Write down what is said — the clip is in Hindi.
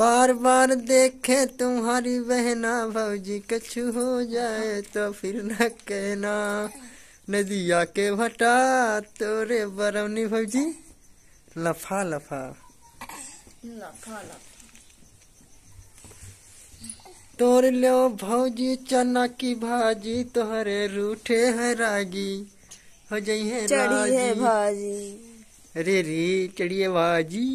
बार बार देखे तुम्हारी बहना भाजी कछु हो जाए तो फिर न कहना नदिया के भटा तोरे बरौनी भाजी लफा लफा लफा लफा तोर लो भाजी चना की भाजी तोहरे रूठे है रागी हो जाइए रागी है भाजी अरे रे चढ़िए भाजी